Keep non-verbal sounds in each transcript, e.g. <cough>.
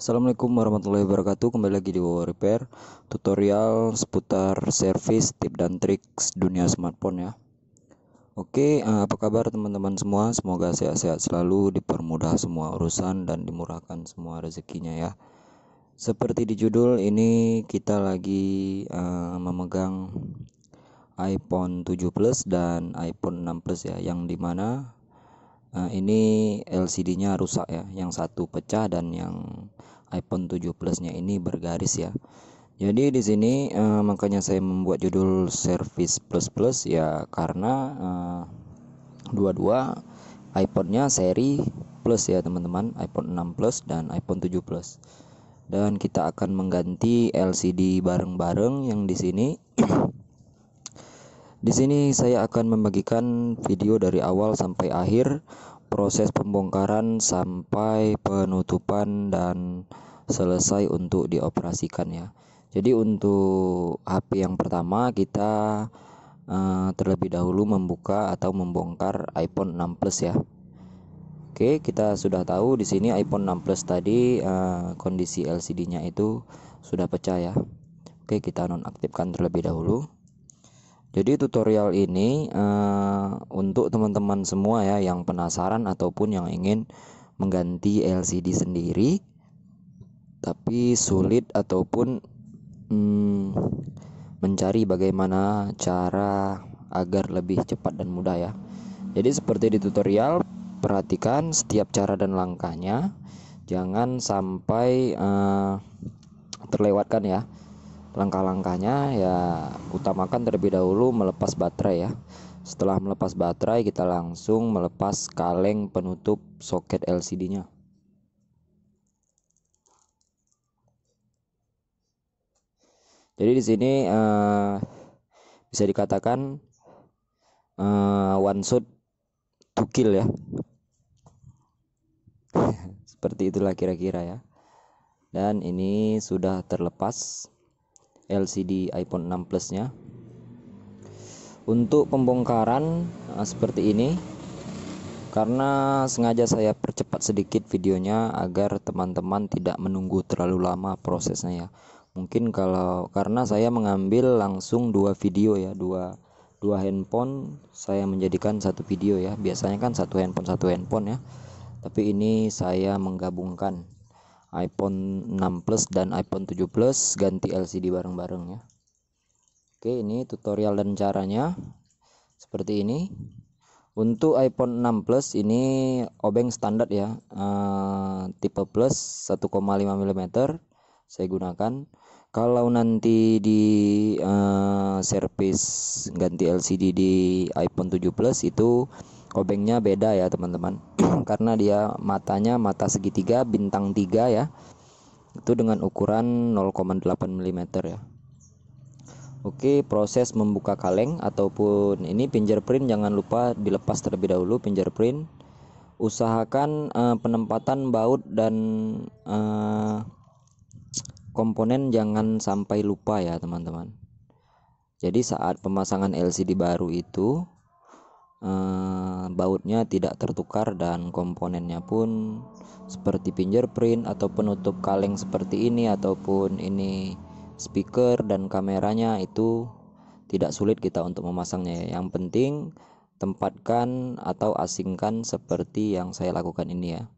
Assalamualaikum warahmatullahi wabarakatuh Kembali lagi di Wow Repair Tutorial seputar service, tip dan trik dunia smartphone ya Oke, eh, apa kabar teman-teman semua? Semoga sehat-sehat selalu, dipermudah semua urusan dan dimurahkan semua rezekinya ya Seperti di judul ini kita lagi uh, memegang iPhone 7 Plus dan iPhone 6 Plus ya yang dimana Nah, ini LCD-nya rusak ya. Yang satu pecah dan yang iPhone 7 Plus-nya ini bergaris ya. Jadi di sini eh, makanya saya membuat judul Service Plus Plus ya karena eh, dua-dua iPhone-nya seri Plus ya teman-teman, iPhone 6 Plus dan iPhone 7 Plus. Dan kita akan mengganti LCD bareng-bareng yang di sini di sini saya akan membagikan video dari awal sampai akhir proses pembongkaran sampai penutupan dan selesai untuk dioperasikan ya. Jadi untuk HP yang pertama kita uh, terlebih dahulu membuka atau membongkar iPhone 6 Plus ya. Oke, kita sudah tahu di sini iPhone 6 Plus tadi uh, kondisi LCD-nya itu sudah pecah ya. Oke, kita nonaktifkan terlebih dahulu. Jadi tutorial ini uh, untuk teman-teman semua ya yang penasaran ataupun yang ingin mengganti LCD sendiri tapi sulit ataupun hmm, mencari bagaimana cara agar lebih cepat dan mudah ya. Jadi seperti di tutorial, perhatikan setiap cara dan langkahnya. Jangan sampai uh, terlewatkan ya. Langkah-langkahnya ya utamakan terlebih dahulu melepas baterai ya. Setelah melepas baterai kita langsung melepas kaleng penutup soket LCD-nya. Jadi di sini uh, bisa dikatakan uh, one shot to kill ya. <laughs> Seperti itulah kira-kira ya. Dan ini sudah terlepas. LCD iPhone 6 Plus nya untuk pembongkaran eh, seperti ini karena sengaja saya percepat sedikit videonya agar teman-teman tidak menunggu terlalu lama prosesnya ya mungkin kalau karena saya mengambil langsung dua video ya dua dua handphone saya menjadikan satu video ya biasanya kan satu handphone satu handphone ya tapi ini saya menggabungkan iPhone 6 Plus dan iPhone 7 Plus ganti LCD bareng-bareng ya. Oke, ini tutorial dan caranya seperti ini. Untuk iPhone 6 Plus ini obeng standar ya, E, tipe Plus 1,5 mm saya gunakan. Kalau nanti di e, eh, servis ganti LCD di iPhone 7 Plus itu obengnya beda ya teman-teman <clears throat> karena dia matanya mata segitiga bintang tiga ya itu dengan ukuran 0,8 mm ya Oke proses membuka kaleng ataupun ini fingerprint jangan lupa dilepas terlebih dahulu fingerprint usahakan uh, penempatan baut dan uh, komponen jangan sampai lupa ya teman-teman jadi saat pemasangan LCD baru itu Eh, bautnya tidak tertukar dan komponennya pun seperti fingerprint atau penutup kaleng seperti ini ataupun ini speaker dan kameranya itu tidak sulit kita untuk memasangnya yang penting tempatkan atau asingkan seperti yang saya lakukan ini ya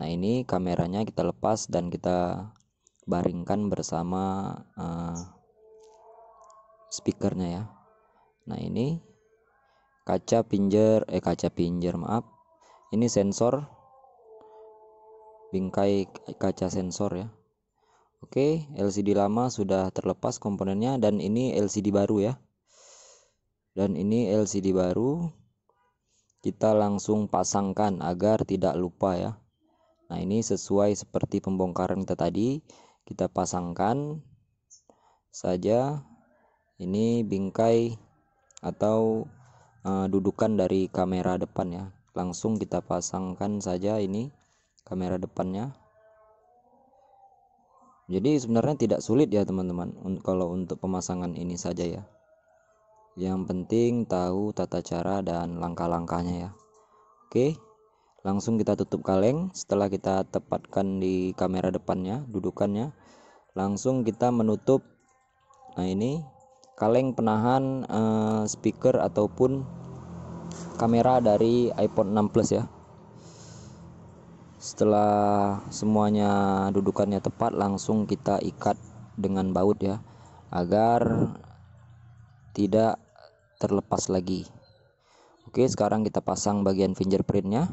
nah ini kameranya kita lepas dan kita baringkan bersama uh, speakernya ya nah ini kaca pinjer eh kaca pinjer maaf ini sensor bingkai kaca sensor ya Oke LCD lama sudah terlepas komponennya dan ini LCD baru ya dan ini LCD baru kita langsung pasangkan agar tidak lupa ya Nah ini sesuai seperti pembongkaran kita tadi kita pasangkan saja ini bingkai atau Eh, dudukan dari kamera depan ya langsung kita pasangkan saja ini kamera depannya jadi sebenarnya tidak sulit ya teman-teman kalau untuk pemasangan ini saja ya yang penting tahu tata cara dan langkah-langkahnya ya oke langsung kita tutup kaleng setelah kita tepatkan di kamera depannya dudukannya langsung kita menutup nah ini kaleng penahan uh, speaker ataupun kamera dari iPhone 6 Plus ya setelah semuanya dudukannya tepat langsung kita ikat dengan baut ya agar tidak terlepas lagi oke sekarang kita pasang bagian fingerprintnya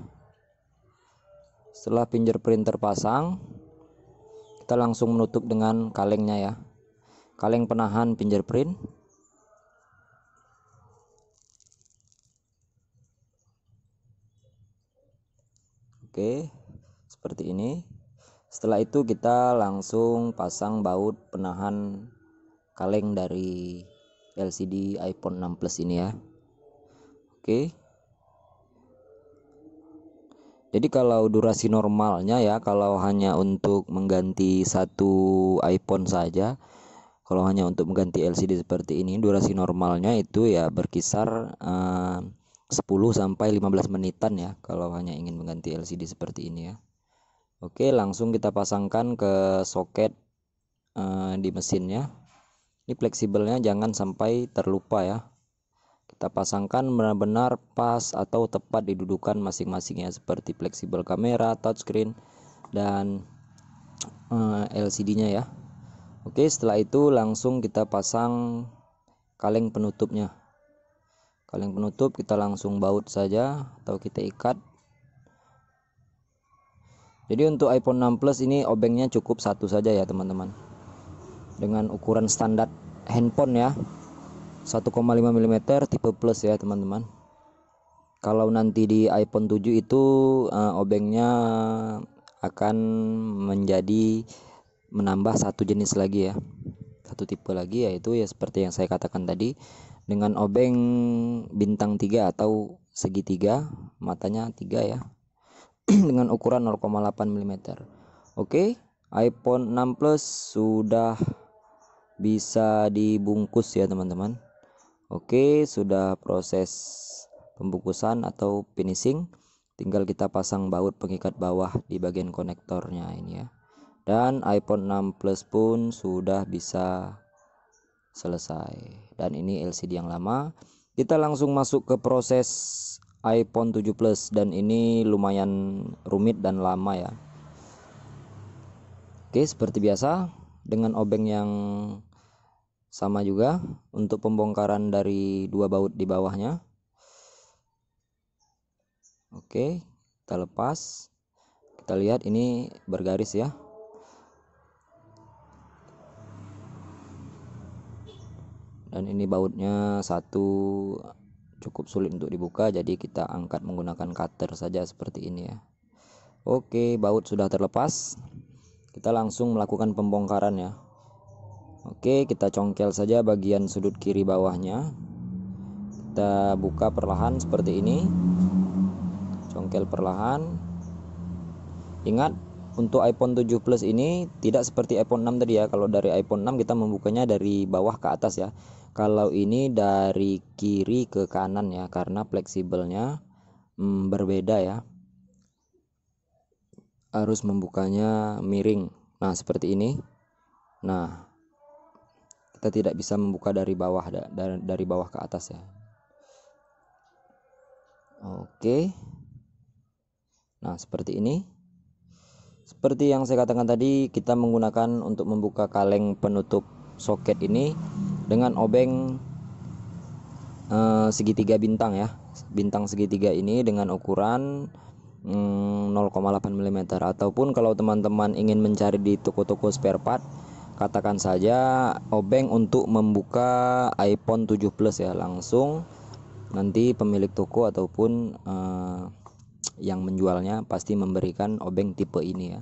setelah fingerprint terpasang kita langsung menutup dengan kalengnya ya kaleng penahan fingerprint Oke seperti ini setelah itu kita langsung pasang baut penahan kaleng dari LCD iPhone 6 Plus ini ya Oke jadi kalau durasi normalnya ya kalau hanya untuk mengganti satu iPhone saja kalau hanya untuk mengganti LCD seperti ini durasi normalnya itu ya berkisar eh, uh, 10 sampai 15 menitan ya kalau hanya ingin mengganti LCD seperti ini ya Oke langsung kita pasangkan ke soket uh, di mesinnya ini fleksibelnya jangan sampai terlupa ya kita pasangkan benar-benar pas atau tepat di dudukan masing-masingnya seperti fleksibel kamera touchscreen dan eh, LCD nya ya Oke, setelah itu langsung kita pasang kaleng penutupnya. Kaleng penutup kita langsung baut saja atau kita ikat. Jadi untuk iPhone 6 Plus ini obengnya cukup satu saja ya teman-teman. Dengan ukuran standar handphone ya. 1,5 mm tipe plus ya teman-teman. Kalau nanti di iPhone 7 itu uh, obengnya akan menjadi menambah satu jenis lagi ya satu tipe lagi yaitu ya seperti yang saya katakan tadi dengan obeng bintang 3 atau segitiga matanya 3 ya <clears throat> dengan ukuran 0,8 mm oke iPhone 6 Plus sudah bisa dibungkus ya teman-teman oke sudah proses pembungkusan atau finishing tinggal kita pasang baut pengikat bawah di bagian konektornya ini ya dan iPhone 6 Plus pun sudah bisa selesai dan ini LCD yang lama kita langsung masuk ke proses iPhone 7 Plus dan ini lumayan rumit dan lama ya Oke seperti biasa dengan obeng yang sama juga untuk pembongkaran dari dua baut di bawahnya Oke kita lepas kita lihat ini bergaris ya dan ini bautnya satu cukup sulit untuk dibuka jadi kita angkat menggunakan cutter saja seperti ini ya oke baut sudah terlepas kita langsung melakukan pembongkaran ya oke kita congkel saja bagian sudut kiri bawahnya kita buka perlahan seperti ini congkel perlahan ingat untuk iPhone 7 Plus ini tidak seperti iPhone 6 tadi ya. Kalau dari iPhone 6 kita membukanya dari bawah ke atas ya kalau ini dari kiri ke kanan ya karena fleksibelnya hmm, berbeda ya harus membukanya miring nah seperti ini nah kita tidak bisa membuka dari bawah dari, dari bawah ke atas ya oke nah seperti ini seperti yang saya katakan tadi kita menggunakan untuk membuka kaleng penutup soket ini dengan obeng eh, segitiga bintang ya bintang segitiga ini dengan ukuran mm, 0,8 mm ataupun kalau teman-teman ingin mencari di toko-toko spare part katakan saja obeng untuk membuka iPhone 7 Plus ya langsung nanti pemilik toko ataupun eh, yang menjualnya pasti memberikan obeng tipe ini ya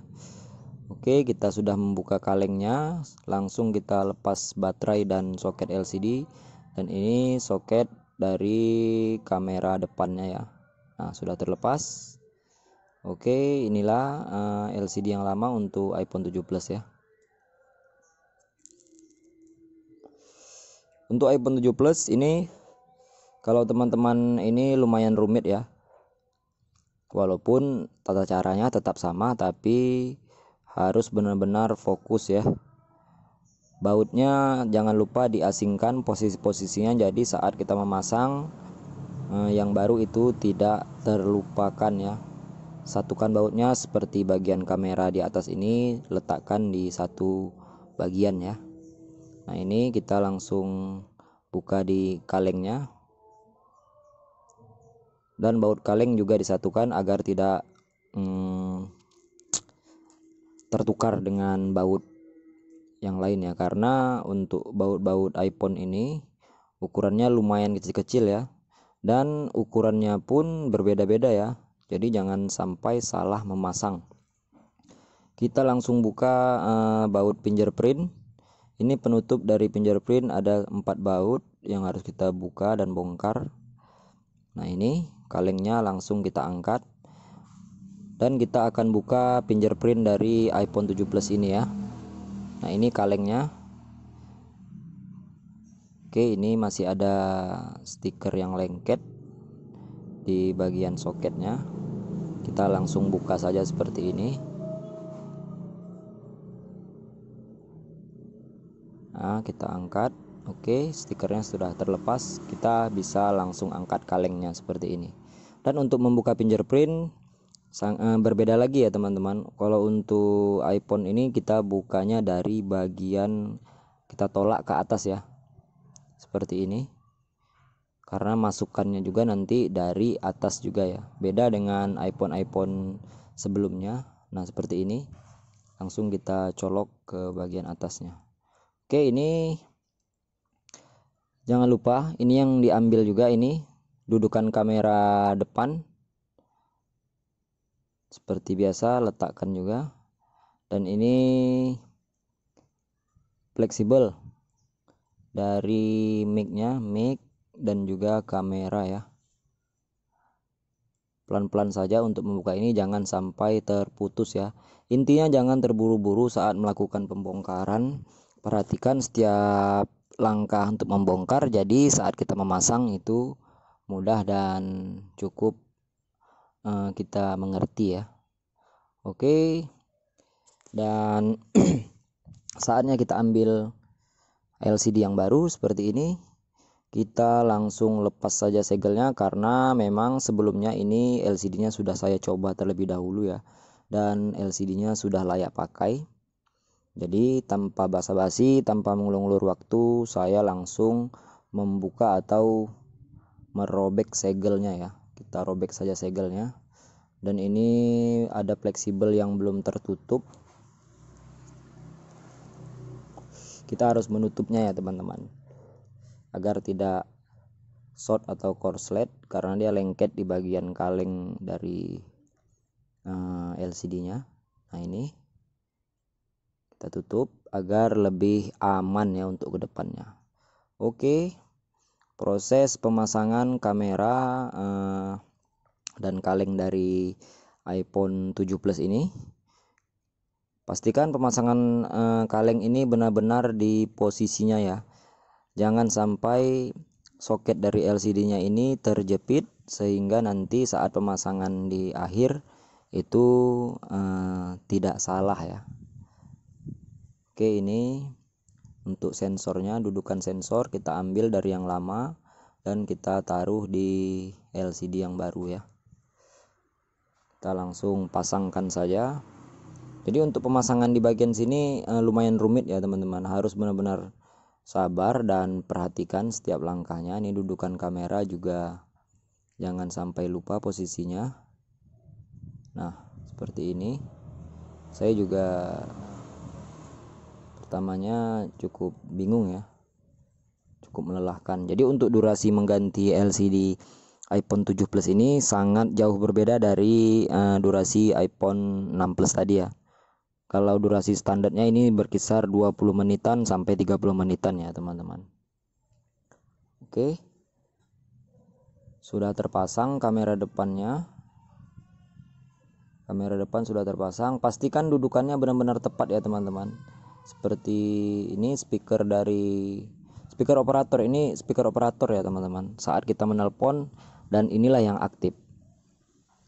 Oke, kita sudah membuka kalengnya. Langsung kita lepas baterai dan soket LCD. Dan ini soket dari kamera depannya ya. Nah, sudah terlepas. Oke, inilah uh, eh, LCD yang lama untuk iPhone 7 Plus ya. Untuk iPhone 7 Plus ini kalau teman-teman ini lumayan rumit ya. Walaupun tata caranya tetap sama tapi harus benar-benar fokus ya bautnya jangan lupa diasingkan posisi-posisinya jadi saat kita memasang eh, yang baru itu tidak terlupakan ya satukan bautnya seperti bagian kamera di atas ini letakkan di satu bagian ya nah ini kita langsung buka di kalengnya dan baut kaleng juga disatukan agar tidak hmm, tertukar dengan baut yang lain ya karena untuk baut-baut iPhone ini ukurannya lumayan kecil-kecil ya dan ukurannya pun berbeda-beda ya jadi jangan sampai salah memasang kita langsung buka uh, baut fingerprint ini penutup dari fingerprint ada empat baut yang harus kita buka dan bongkar nah ini kalengnya langsung kita angkat dan kita akan buka fingerprint dari iPhone 7 Plus ini ya nah ini kalengnya oke ini masih ada stiker yang lengket di bagian soketnya kita langsung buka saja seperti ini nah kita angkat oke stikernya sudah terlepas kita bisa langsung angkat kalengnya seperti ini dan untuk membuka fingerprint sang, eh, berbeda lagi ya teman-teman kalau untuk iPhone ini kita bukanya dari bagian kita tolak ke atas ya seperti ini karena masukannya juga nanti dari atas juga ya beda dengan iPhone-iPhone sebelumnya nah seperti ini langsung kita colok ke bagian atasnya oke ini jangan lupa ini yang diambil juga ini dudukan kamera depan seperti biasa letakkan juga dan ini fleksibel dari micnya mic dan juga kamera ya pelan-pelan saja untuk membuka ini jangan sampai terputus ya intinya jangan terburu-buru saat melakukan pembongkaran perhatikan setiap langkah untuk membongkar jadi saat kita memasang itu mudah dan cukup Eh, kita mengerti ya oke dan <clears throat> saatnya kita ambil LCD yang baru seperti ini kita langsung lepas saja segelnya karena memang sebelumnya ini LCD-nya sudah saya coba terlebih dahulu ya dan LCD-nya sudah layak pakai jadi tanpa basa-basi tanpa mengulur-ulur waktu saya langsung membuka atau merobek segelnya ya kita robek saja segelnya dan ini ada fleksibel yang belum tertutup kita harus menutupnya ya teman-teman agar tidak short atau korslet karena dia lengket di bagian kaleng dari uh, eh, LCD nya nah ini kita tutup agar lebih aman ya untuk kedepannya oke proses pemasangan kamera uh, dan kaleng dari iPhone 7 Plus ini pastikan pemasangan uh, kaleng ini benar-benar di posisinya ya jangan sampai soket dari LCD-nya ini terjepit sehingga nanti saat pemasangan di akhir itu uh, tidak salah ya Oke ini untuk sensornya dudukan sensor kita ambil dari yang lama dan kita taruh di LCD yang baru ya kita langsung pasangkan saja jadi untuk pemasangan di bagian sini eh, lumayan rumit ya teman-teman harus benar-benar sabar dan perhatikan setiap langkahnya ini dudukan kamera juga jangan sampai lupa posisinya nah seperti ini saya juga pertamanya cukup bingung ya cukup melelahkan jadi untuk durasi mengganti LCD iPhone 7 Plus ini sangat jauh berbeda dari uh, durasi iPhone 6 Plus tadi ya kalau durasi standarnya ini berkisar 20 menitan sampai 30 menitan ya teman-teman oke sudah terpasang kamera depannya kamera depan sudah terpasang pastikan dudukannya benar-benar tepat ya teman-teman seperti ini speaker dari speaker operator ini speaker operator ya teman-teman saat kita menelpon dan inilah yang aktif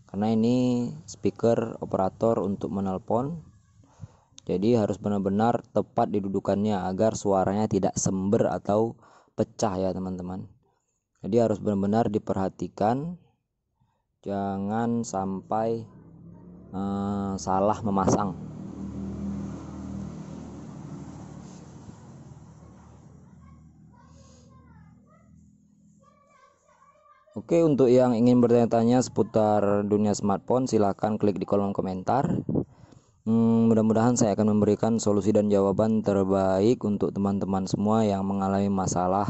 karena ini speaker operator untuk menelpon jadi harus benar-benar tepat didudukannya agar suaranya tidak sember atau pecah ya teman-teman jadi harus benar-benar diperhatikan jangan sampai uh, salah memasang Oke, untuk yang ingin bertanya-tanya seputar dunia smartphone, silahkan klik di kolom komentar. Hmm, mudah-mudahan saya akan memberikan solusi dan jawaban terbaik untuk teman-teman semua yang mengalami masalah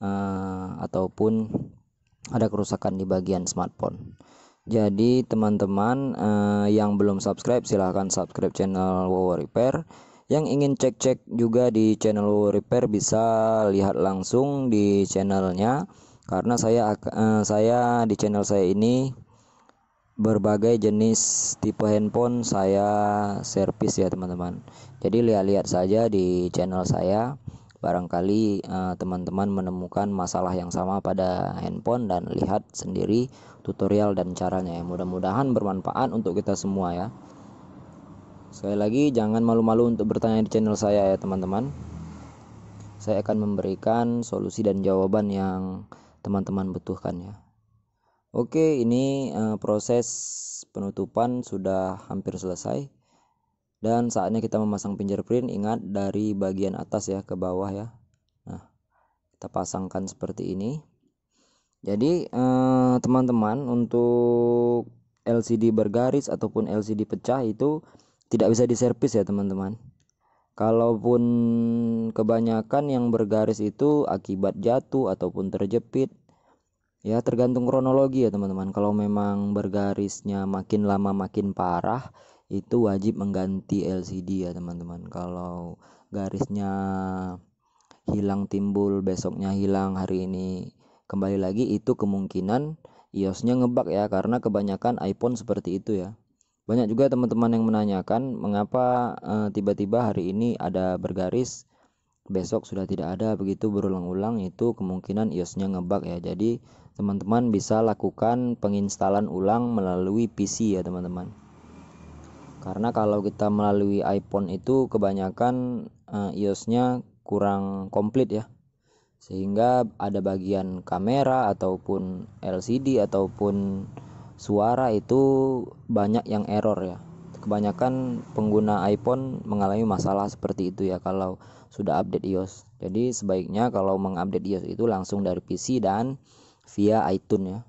uh, ataupun ada kerusakan di bagian smartphone. Jadi teman-teman uh, yang belum subscribe silahkan subscribe channel Wow Repair. Yang ingin cek-cek juga di channel Wow Repair bisa lihat langsung di channelnya karena saya eh, saya di channel saya ini berbagai jenis tipe handphone saya servis ya teman-teman jadi lihat-lihat saja di channel saya barangkali eh, teman-teman uh, menemukan masalah yang sama pada handphone dan lihat sendiri tutorial dan caranya ya mudah-mudahan bermanfaat untuk kita semua ya sekali lagi jangan malu-malu untuk bertanya di channel saya ya teman-teman saya akan memberikan solusi dan jawaban yang teman-teman butuhkan ya. Oke, ini uh, proses penutupan sudah hampir selesai. Dan saatnya kita memasang fingerprint, ingat dari bagian atas ya ke bawah ya. Nah, kita pasangkan seperti ini. Jadi eh, teman-teman eh, untuk LCD bergaris ataupun LCD pecah itu tidak bisa diservis ya teman-teman. Kalaupun kebanyakan yang bergaris itu akibat jatuh ataupun terjepit ya tergantung kronologi ya teman-teman kalau memang bergarisnya makin lama makin parah itu wajib mengganti LCD ya teman-teman kalau garisnya hilang timbul besoknya hilang hari ini kembali lagi itu kemungkinan iOSnya ngebug ya karena kebanyakan iPhone seperti itu ya banyak juga teman-teman yang menanyakan mengapa eh, tiba-tiba uh, hari ini ada bergaris besok sudah tidak ada begitu berulang-ulang itu kemungkinan iOSnya ngebug ya jadi teman-teman bisa lakukan penginstalan ulang melalui PC ya teman-teman karena kalau kita melalui iPhone itu kebanyakan uh, iOS-nya kurang komplit ya sehingga ada bagian kamera ataupun LCD ataupun suara itu banyak yang error ya kebanyakan pengguna iPhone mengalami masalah seperti itu ya kalau sudah update iOS. Jadi sebaiknya kalau mengupdate iOS itu langsung dari PC dan via iTunes ya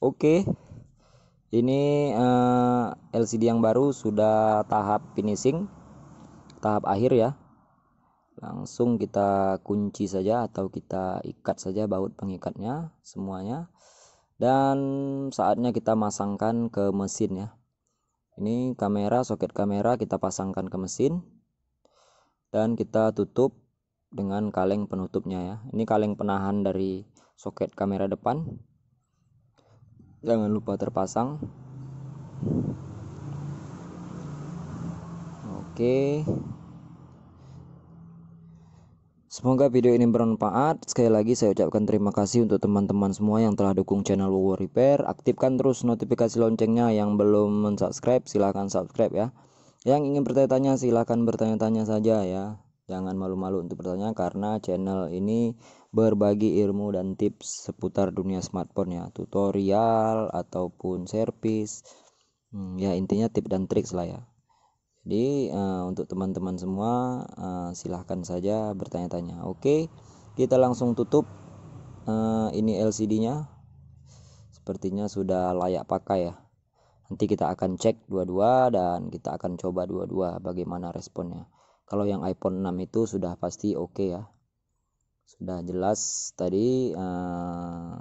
Oke ini uh, eh, LCD yang baru sudah tahap finishing tahap akhir ya langsung kita kunci saja atau kita ikat saja baut pengikatnya semuanya dan saatnya kita masangkan ke mesin ya ini kamera soket kamera kita pasangkan ke mesin dan kita tutup dengan kaleng penutupnya ya ini kaleng penahan dari soket kamera depan jangan lupa terpasang oke Semoga video ini bermanfaat. Sekali lagi saya ucapkan terima kasih untuk teman-teman semua yang telah dukung channel Wowo Repair. Aktifkan terus notifikasi loncengnya yang belum mensubscribe silahkan subscribe ya. Yang ingin bertanya-tanya silahkan bertanya-tanya saja ya. Jangan malu-malu untuk bertanya karena channel ini berbagi ilmu dan tips seputar dunia smartphone ya, tutorial ataupun servis. Hmm, ya intinya tip dan trik lah ya. Jadi uh, untuk teman-teman semua uh, silahkan saja bertanya-tanya. Oke, kita langsung tutup uh, ini LCD-nya. Sepertinya sudah layak pakai ya. Nanti kita akan cek dua-dua dan kita akan coba dua-dua bagaimana responnya kalau yang iPhone 6 itu sudah pasti oke okay ya sudah jelas tadi uh, eh,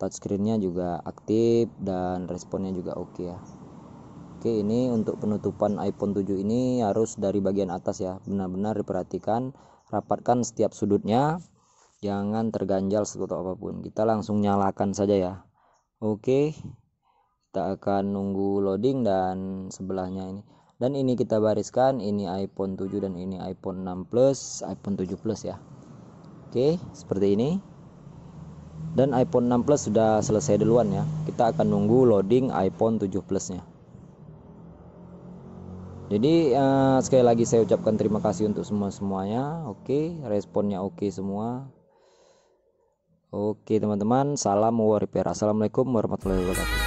touchscreennya juga aktif dan responnya juga oke okay ya oke okay, ini untuk penutupan iPhone 7 ini harus dari bagian atas ya benar-benar diperhatikan rapatkan setiap sudutnya jangan terganjal sesuatu apapun kita langsung nyalakan saja ya oke okay. kita akan nunggu loading dan sebelahnya ini dan ini kita bariskan ini iPhone 7 dan ini iPhone 6 Plus iPhone 7 Plus ya Oke seperti ini dan iPhone 6 Plus sudah selesai duluan ya kita akan nunggu loading iPhone 7 Plusnya jadi eh, sekali lagi saya ucapkan terima kasih untuk semua-semuanya oke responnya oke semua oke teman-teman salam warfare assalamualaikum warahmatullahi wabarakatuh